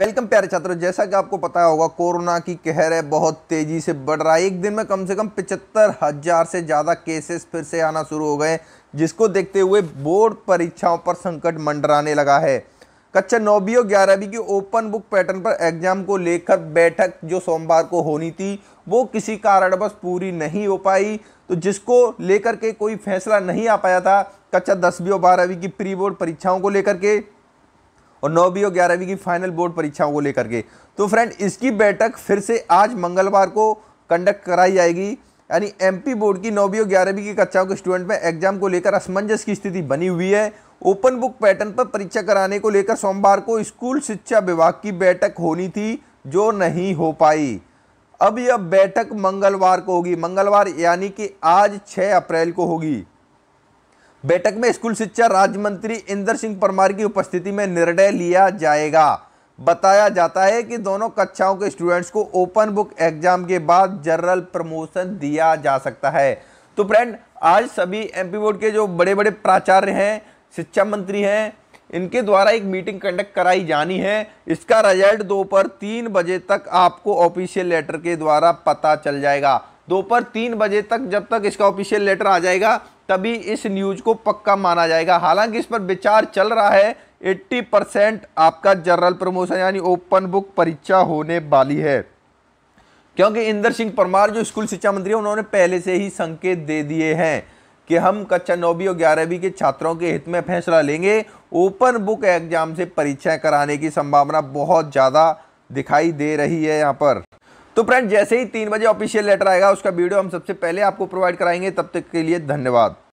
welcome प्यारे छात्रों जैसा कि आपको पता होगा कोरोना की कहर है बहुत तेज़ी से बढ़ रहा है एक दिन में कम से कम पिचहत्तर हज़ार से ज़्यादा केसेस फिर से आना शुरू हो गए जिसको देखते हुए बोर्ड परीक्षाओं पर संकट मंडराने लगा है कक्षा नौवीं और ग्यारहवीं की ओपन बुक पैटर्न पर एग्जाम को लेकर बैठक जो सोमवार को होनी थी वो किसी कारणवश पूरी नहीं हो पाई तो जिसको लेकर के कोई फैसला नहीं आ पाया था कक्षा दसवीं और बारहवीं की प्री बोर्ड परीक्षाओं को लेकर के और नौवीं और ग्यारहवीं की फाइनल बोर्ड परीक्षाओं को लेकर के तो फ्रेंड इसकी बैठक फिर से आज मंगलवार को कंडक्ट कराई जाएगी यानी एमपी बोर्ड की नौवीं और ग्यारहवीं की कक्षाओं के स्टूडेंट में एग्जाम को लेकर असमंजस की स्थिति बनी हुई है ओपन बुक पैटर्न पर परीक्षा कराने को लेकर सोमवार को स्कूल शिक्षा विभाग की बैठक होनी थी जो नहीं हो पाई अब यह बैठक मंगलवार को होगी मंगलवार यानी कि आज 6 अप्रैल को होगी बैठक में स्कूल शिक्षा राज्य मंत्री इंदर सिंह परमार की उपस्थिति में निर्णय लिया जाएगा बताया जाता है कि दोनों कक्षाओं के स्टूडेंट्स को ओपन बुक एग्जाम के बाद जनरल प्रमोशन दिया जा सकता है तो फ्रेंड आज सभी एमपी बोर्ड के जो बड़े बड़े प्राचार्य हैं शिक्षा मंत्री हैं इनके द्वारा एक मीटिंग कंडक्ट कराई जानी है इसका रिजल्ट दोपहर तीन बजे तक आपको ऑफिशियल लेटर के द्वारा पता चल जाएगा दोपहर तीन बजे तक जब तक इसका ऑफिशियल लेटर आ जाएगा तभी इस न्यूज़ को पक्का माना जाएगा हालांकि इस पर विचार चल रहा है 80 परसेंट आपका जनरल प्रमोशन यानी ओपन बुक परीक्षा होने वाली है क्योंकि इंदर सिंह परमार जो स्कूल शिक्षा मंत्री है उन्होंने पहले से ही संकेत दे दिए हैं कि हम कक्षा नौवीं और ग्यारहवीं के छात्रों के हित में फैसला लेंगे ओपन बुक एग्जाम से परीक्षाएं कराने की संभावना बहुत ज़्यादा दिखाई दे रही है यहाँ पर तो फ्रेंड जैसे ही तीन बजे ऑफिशियल लेटर आएगा उसका वीडियो हम सबसे पहले आपको प्रोवाइड कराएंगे तब तक के लिए धन्यवाद